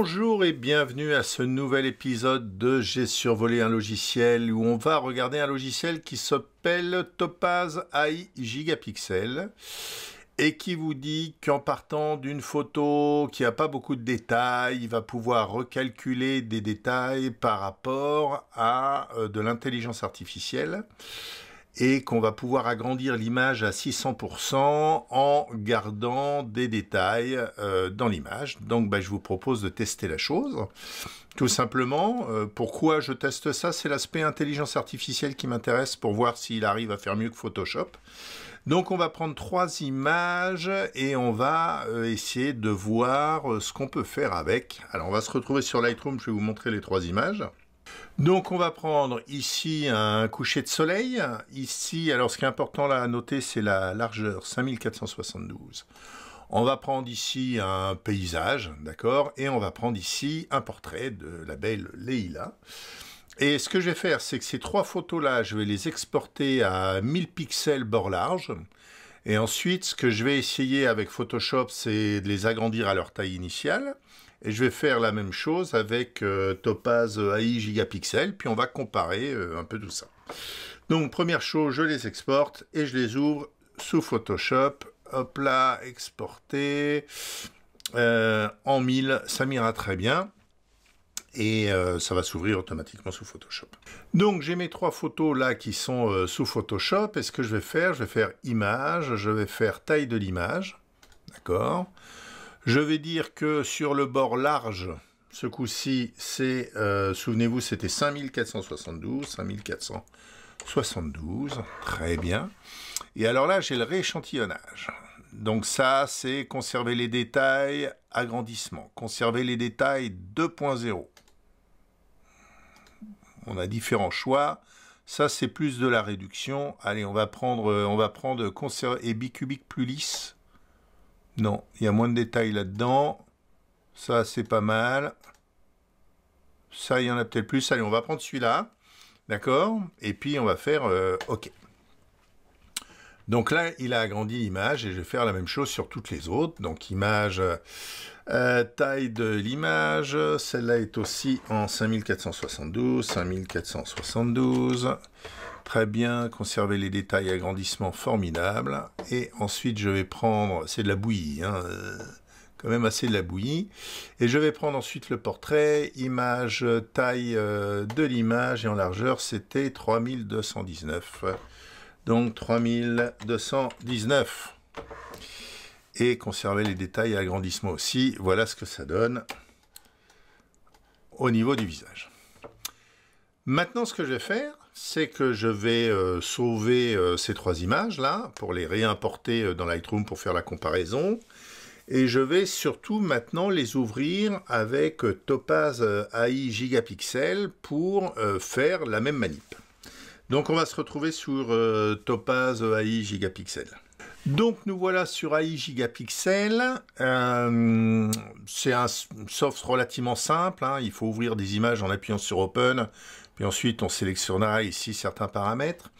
Bonjour et bienvenue à ce nouvel épisode de J'ai survolé un logiciel où on va regarder un logiciel qui s'appelle Topaz AI Gigapixel et qui vous dit qu'en partant d'une photo qui n'a pas beaucoup de détails, il va pouvoir recalculer des détails par rapport à euh, de l'intelligence artificielle et qu'on va pouvoir agrandir l'image à 600% en gardant des détails euh, dans l'image. Donc bah, je vous propose de tester la chose. Tout simplement, euh, pourquoi je teste ça C'est l'aspect intelligence artificielle qui m'intéresse pour voir s'il arrive à faire mieux que Photoshop. Donc on va prendre trois images et on va euh, essayer de voir ce qu'on peut faire avec. Alors on va se retrouver sur Lightroom, je vais vous montrer les trois images. Donc on va prendre ici un coucher de soleil. Ici, alors ce qui est important à noter, c'est la largeur, 5472. On va prendre ici un paysage, d'accord Et on va prendre ici un portrait de la belle Leila. Et ce que je vais faire, c'est que ces trois photos-là, je vais les exporter à 1000 pixels bord large. Et ensuite, ce que je vais essayer avec Photoshop, c'est de les agrandir à leur taille initiale. Et je vais faire la même chose avec euh, Topaz euh, AI gigapixel, puis on va comparer euh, un peu tout ça. Donc première chose, je les exporte et je les ouvre sous Photoshop. Hop là, exporter en 1000, ça m'ira très bien. Et ça va s'ouvrir automatiquement sous Photoshop. Donc j'ai mes trois photos là qui sont sous Photoshop. Et ce que je vais faire, je vais faire image, je vais faire taille de l'image. D'accord je vais dire que sur le bord large, ce coup-ci, c'est, euh, souvenez-vous, c'était 5472, 5472, très bien. Et alors là, j'ai le rééchantillonnage. Donc ça, c'est conserver les détails, agrandissement. Conserver les détails 2.0. On a différents choix. Ça, c'est plus de la réduction. Allez, on va prendre, on va prendre conserver et bicubique plus lisse. Non, il y a moins de détails là-dedans. Ça, c'est pas mal. Ça, il y en a peut-être plus. Allez, on va prendre celui-là. D'accord Et puis, on va faire euh, OK. Donc là, il a agrandi l'image et je vais faire la même chose sur toutes les autres. Donc image, euh, taille de l'image, celle-là est aussi en 5472, 5472. Très bien, conserver les détails, agrandissement formidable. Et ensuite, je vais prendre, c'est de la bouillie, hein, euh, quand même assez de la bouillie. Et je vais prendre ensuite le portrait, image, taille euh, de l'image, et en largeur, c'était 3219. Donc 3219. Et conserver les détails et agrandissement aussi. Voilà ce que ça donne au niveau du visage. Maintenant, ce que je vais faire, c'est que je vais euh, sauver euh, ces trois images là pour les réimporter euh, dans Lightroom pour faire la comparaison et je vais surtout maintenant les ouvrir avec Topaz AI Gigapixel pour faire la même manip. Donc on va se retrouver sur Topaz AI Gigapixel. Donc nous voilà sur AI Gigapixel. Euh, c'est un soft relativement simple. Hein. Il faut ouvrir des images en appuyant sur Open. Puis ensuite on sélectionnera ici certains paramètres.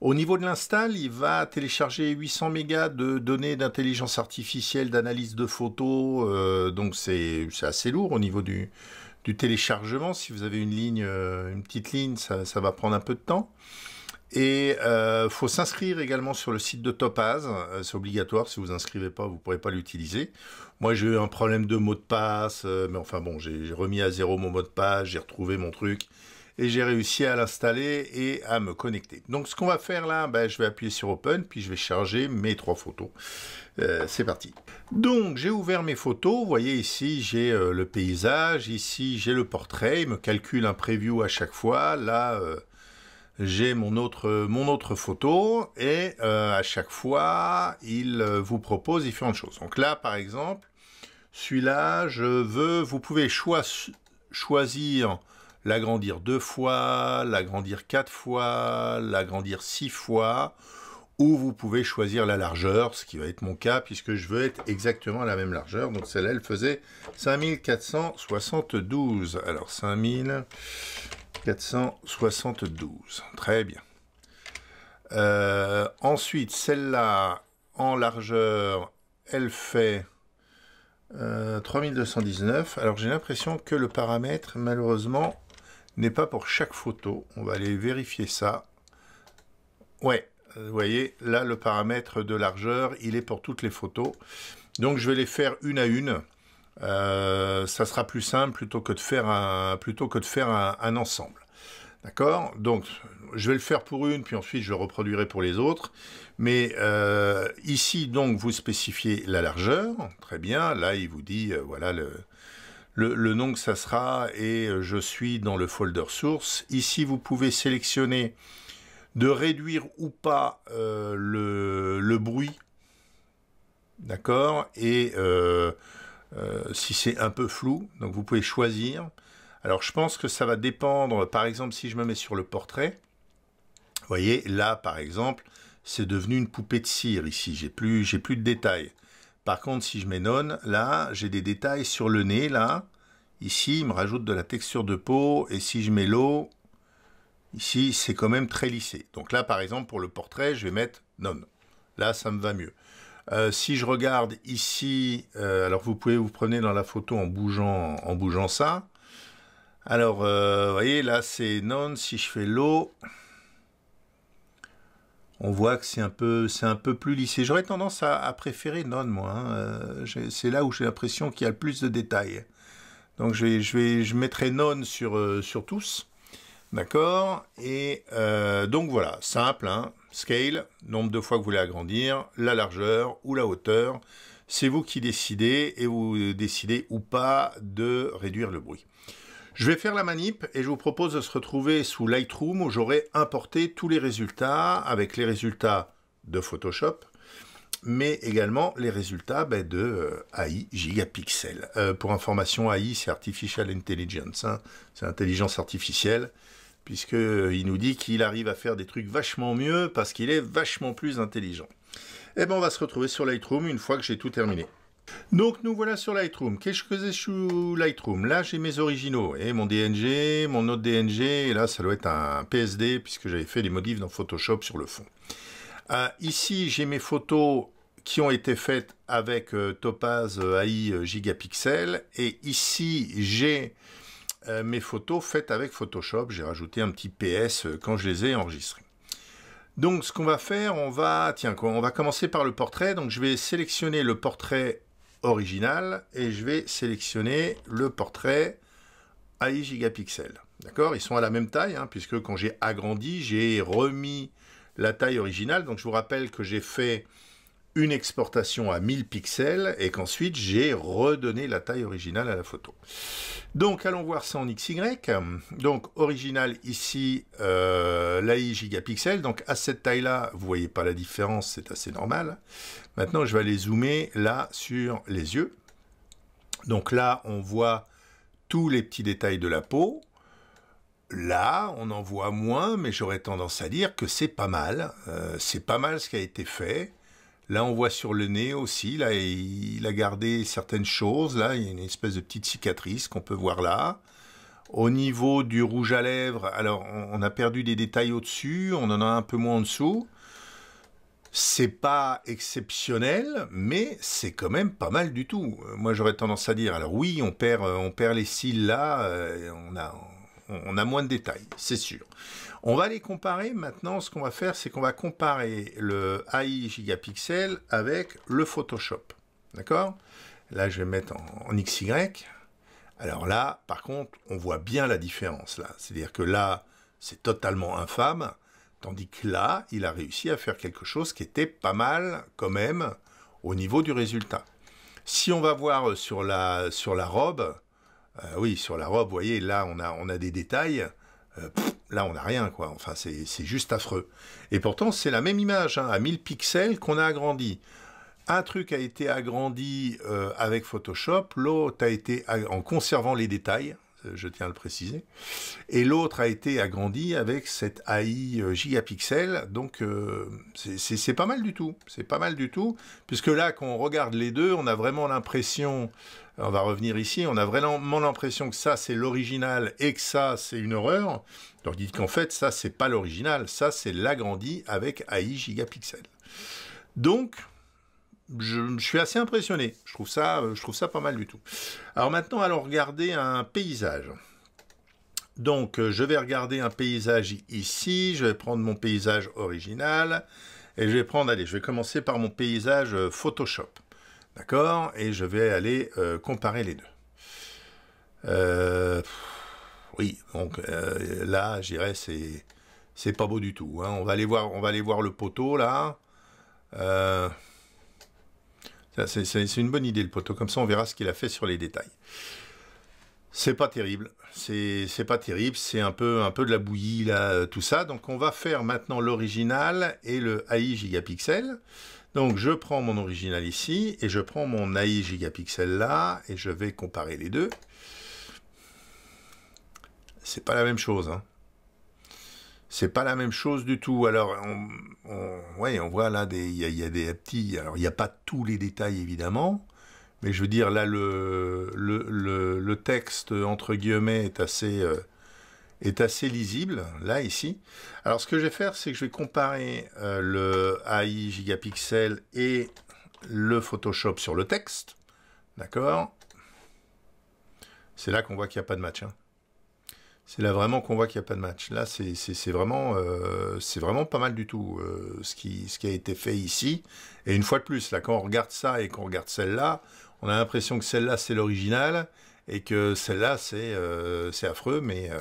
Au niveau de l'install, il va télécharger 800 mégas de données d'intelligence artificielle, d'analyse de photos. Euh, donc c'est assez lourd au niveau du, téléchargement. Si vous avez une ligne, euh, une petite ligne, ça va prendre un peu de temps. Et il euh, faut s'inscrire également sur le site de Topaz. Euh, c'est obligatoire. Si vous inscrivez pas, vous pourrez pas l'utiliser. Moi, j'ai eu un problème de mot de passe, euh, mais enfin bon, j'ai remis à zéro mon mot de passe, j'ai retrouvé mon truc et j'ai réussi à l'installer et à me connecter. Donc, ce qu'on va faire là, ben, je vais appuyer sur Open, puis je vais charger mes trois photos. C'est parti. Donc, j'ai ouvert mes photos. Vous voyez ici, j'ai le paysage, ici j'ai le portrait. Il me calcule un preview à chaque fois. Là j'ai mon autre, photo et euh, à chaque fois, il euh, vous propose différentes choses. Donc là, par exemple, celui-là, je veux, vous pouvez choisir l'agrandir deux fois, l'agrandir quatre fois, l'agrandir six fois, ou vous pouvez choisir la largeur, ce qui va être mon cas, puisque je veux être exactement à la même largeur. Donc celle-là, elle faisait 5472. Alors 5000... 472. Très bien. Euh, ensuite, celle-là, en largeur, elle fait 3219. Euh, Alors, j'ai l'impression que le paramètre, malheureusement, n'est pas pour chaque photo. On va aller vérifier ça. Ouais, euh, vous voyez, là, le paramètre de largeur, il est pour toutes les photos. Donc, je vais les faire une à une. Euh, ça sera plus simple plutôt que de faire un, plutôt que de faire un, ensemble. D'accord Donc, je vais le faire pour une, puis ensuite je le reproduirai pour les autres. Mais euh, ici, donc, vous spécifiez la largeur. Très bien. Là, il vous dit, euh, voilà, le, le, le, nom que ça sera. Et je suis dans le folder source. Ici, vous pouvez sélectionner de réduire ou pas le, le, bruit. D'accord Et euh, si c'est un peu flou, donc vous pouvez choisir. Alors je pense que ça va dépendre, par exemple si je me mets sur le portrait, vous voyez là par exemple c'est devenu une poupée de cire ici, j'ai plus, j'ai plus de détails. Par contre si je mets non, là j'ai des détails sur le nez, là, ici il me rajoute de la texture de peau, et si je mets l'eau, ici c'est quand même très lissé. Donc là par exemple pour le portrait je vais mettre non, là ça me va mieux. Euh, si je regarde ici, euh, alors vous pouvez vous prenez dans la photo en bougeant, en bougeant ça. Alors, euh, vous voyez, là c'est non. Si je fais l'eau, on voit que c'est un peu, un peu plus lissé. J'aurais tendance à, préférer non, moi. Hein. c'est là où j'ai l'impression qu'il y a le plus de détails. Donc je, vais, je, vais, mettrai non sur, sur tous. D'accord Et donc voilà, simple. Hein. Scale, nombre de fois que vous voulez agrandir, la largeur ou la hauteur. C'est vous qui décidez et vous décidez ou pas de réduire le bruit. Je vais faire la manip et je vous propose de se retrouver sous Lightroom où j'aurai importé tous les résultats avec les résultats de Photoshop mais également les résultats ben, de euh, AI Gigapixel. Euh, pour information, AI, c'est Artificial Intelligence, hein. c'est intelligence artificielle puisqu'il euh, nous dit qu'il arrive à faire des trucs vachement mieux parce qu'il est vachement plus intelligent. Et eh bien on va se retrouver sur Lightroom une fois que j'ai tout terminé. Donc nous voilà sur Lightroom. Qu'est-ce que c'est sur Lightroom Là j'ai mes originaux et mon DNG, mon autre DNG, et là ça doit être un PSD puisque j'avais fait les modifs dans Photoshop sur le fond. Euh, ici j'ai mes photos qui ont été faites avec euh, Topaz AI Gigapixel et ici j'ai euh, mes photos faites avec Photoshop. J'ai rajouté un petit PS euh, quand je les ai enregistrées. Donc ce qu'on va faire, on va, tiens, on va commencer par le portrait. Donc je vais sélectionner le portrait original et je vais sélectionner le portrait à 8 gigapixels. D'accord Ils sont à la même taille, hein, puisque quand j'ai agrandi, j'ai remis la taille originale. Donc je vous rappelle que j'ai fait une exportation à 1000 pixels et qu'ensuite j'ai redonné la taille originale à la photo. Donc allons voir ça en XY. Donc original ici, euh, la i gigapixel. Donc à cette taille-là, vous voyez pas la différence, c'est assez normal. Maintenant je vais aller zoomer là sur les yeux. Donc là on voit tous les petits détails de la peau. Là, on en voit moins, mais j'aurais tendance à dire que c'est pas mal. Euh, c'est pas mal ce qui a été fait. Là, on voit sur le nez aussi, là, il a gardé certaines choses. Là, il y a une espèce de petite cicatrice qu'on peut voir là. Au niveau du rouge à lèvres, alors on a perdu des détails au-dessus, on en a un peu moins en dessous. C'est pas exceptionnel, mais c'est quand même pas mal du tout. Euh, moi, j'aurais tendance à dire, alors oui, on perd, euh, on perd les cils là, euh, on a, on a moins de détails, c'est sûr. On va les comparer maintenant. Ce qu'on va faire, c'est qu'on va comparer le AI gigapixel avec le Photoshop. D'accord Là, je vais mettre en, XY. Alors là, par contre, on voit bien la différence. là. C'est-à-dire que là, c'est totalement infâme. Tandis que là, il a réussi à faire quelque chose qui était pas mal quand même au niveau du résultat. Si on va voir euh, sur la, sur la robe, euh, oui, sur la robe, vous voyez, là, on a, on a des détails. Euh, là, on n'a rien, quoi. Enfin, c'est juste affreux. Et pourtant, c'est la même image, hein, à 1000 pixels, qu'on a agrandi. Un truc a été agrandi euh, avec Photoshop, l'autre a été en conservant les détails, je tiens à le préciser, et l'autre a été agrandi avec cette AI gigapixel. Donc c'est pas mal du tout, c'est pas mal du tout, puisque là quand on regarde les deux, on a vraiment l'impression on va revenir ici, on a vraiment l'impression que ça c'est l'original et que ça c'est une horreur. Donc dites qu'en fait ça c'est pas l'original, ça c'est l'agrandi avec AI Gigapixel. Donc je, je, suis assez impressionné. Je trouve ça, je trouve ça pas mal du tout. Alors maintenant, allons regarder un paysage. Donc, euh, je vais regarder un paysage ici. Je vais prendre mon paysage original et je vais prendre. Allez, je vais commencer par mon paysage euh, Photoshop. D'accord Et je vais aller euh, comparer les deux. Euh, oui, donc euh, là, j'irai c'est, c'est pas beau du tout. Hein. On, va aller voir, on va aller voir le poteau, là. c'est, une bonne idée, le poteau. Comme ça, on verra ce qu'il a fait sur les détails. C'est pas terrible. C'est, pas terrible. C'est un peu, un peu de la bouillie, là, tout ça. Donc, on va faire maintenant l'original et le AI gigapixel. Donc je prends mon original ici, et je prends mon AI gigapixel là, et je vais comparer les deux. C'est pas la même chose, hein. C'est pas la même chose du tout. Alors, on, on ouais, on voit là, il y, a des petits... Alors, il n'y a pas tous les détails, évidemment. Mais je veux dire, là, le, le, texte, entre guillemets, est assez... Euh, est assez lisible, là, ici. Alors, ce que je vais faire, c'est que je vais comparer euh, le AI Gigapixel et le Photoshop sur le texte. D'accord C'est là qu'on voit qu'il n'y a pas de match. Hein. C'est là vraiment qu'on voit qu'il n'y a pas de match. Là, c'est vraiment, euh, vraiment pas mal du tout euh, ce, qui, ce qui a été fait ici. Et une fois de plus, là, quand on regarde ça et qu'on regarde celle-là, on a l'impression que celle-là, c'est l'original et que celle-là, c'est euh, affreux, mais... Euh,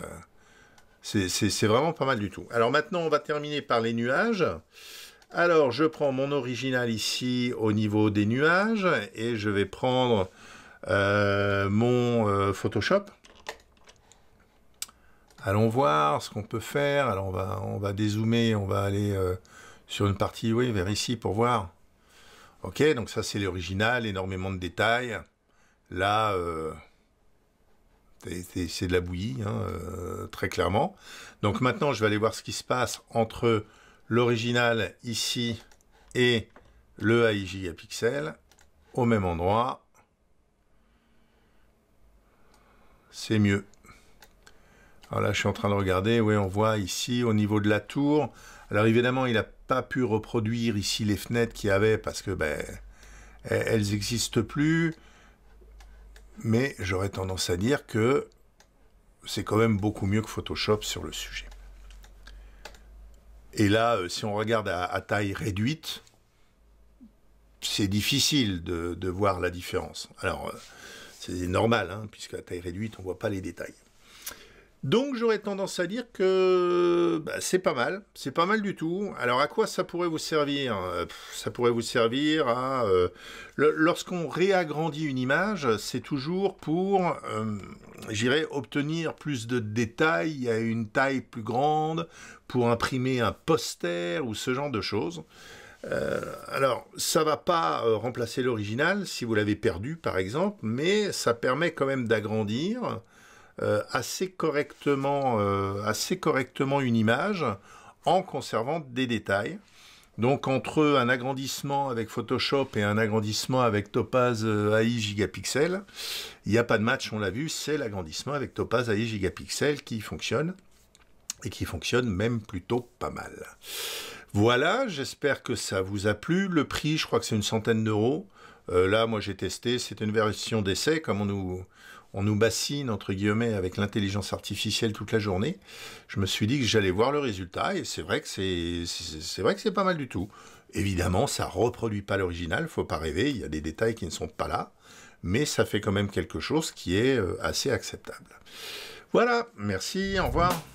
c'est vraiment pas mal du tout. Alors maintenant, on va terminer par les nuages. Alors, je prends mon original ici au niveau des nuages et je vais prendre euh, mon euh, Photoshop. Allons voir ce qu'on peut faire. Alors, on va, on va dézoomer, on va aller euh, sur une partie, oui, vers ici pour voir. Ok, donc ça, c'est l'original, énormément de détails. Là, c'est de la bouillie, hein, euh, très clairement. Donc maintenant, je vais aller voir ce qui se passe entre l'original ici et le AIJ au même endroit. C'est mieux. Alors là, je suis en train de regarder. Oui, on voit ici au niveau de la tour. Alors évidemment, il n'a pas pu reproduire ici les fenêtres qu'il y avait parce que ben, elles n'existent plus mais j'aurais tendance à dire que c'est quand même beaucoup mieux que Photoshop sur le sujet. Et là, euh, si on regarde à, taille réduite, c'est difficile de, voir la différence. Alors, euh, c'est normal, hein, puisque à taille réduite, on ne voit pas les détails. Donc j'aurais tendance à dire que bah, c'est pas mal, c'est pas mal du tout. Alors à quoi ça pourrait vous servir euh, Ça pourrait vous servir à... Euh, lorsqu'on réagrandit une image, c'est toujours pour, euh, j'irais, obtenir plus de détails à une taille plus grande, pour imprimer un poster ou ce genre de choses. alors, ça va pas remplacer l'original si vous l'avez perdu, par exemple, mais ça permet quand même d'agrandir euh, assez, correctement, euh, assez correctement une image en conservant des détails. Donc entre un agrandissement avec Photoshop et un agrandissement avec Topaz euh, AI gigapixel, il n'y a pas de match, on l'a vu, c'est l'agrandissement avec Topaz AI gigapixel qui fonctionne et qui fonctionne même plutôt pas mal. Voilà, j'espère que ça vous a plu. Le prix, je crois que c'est une centaine d'euros. là, moi j'ai testé, c'est une version d'essai, comme on nous, on nous bassine, entre guillemets, avec l'intelligence artificielle toute la journée, je me suis dit que j'allais voir le résultat, et c'est vrai que c'est vrai que c'est pas mal du tout. Évidemment, ça reproduit pas l'original, faut pas rêver, il y a des détails qui ne sont pas là, mais ça fait quand même quelque chose qui est euh, assez acceptable. Voilà, merci, au revoir.